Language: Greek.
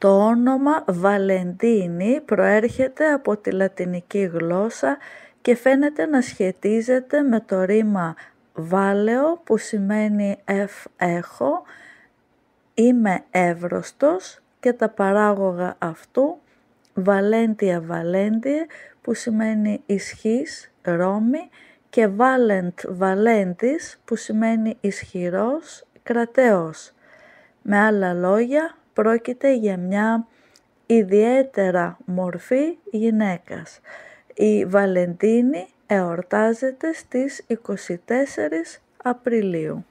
Το όνομα Βαλεντίνη προέρχεται από τη λατινική γλώσσα και φαίνεται να σχετίζεται με το ρήμα «βάλεο» που σημαίνει «εφ έχω», «είμαι εύρωστος» και τα παράγωγα αυτού «βαλέντια βαλέντιε» που σημαίνει «ισχύς», ρώμη και «βάλεντ Βαλέντις που σημαίνει «ισχυρός», «κρατέος». Με άλλα λόγια, πρόκειται για μια ιδιαίτερα μορφή γυναίκας. Η Βαλεντίνη εορτάζεται στις 24 Απριλίου.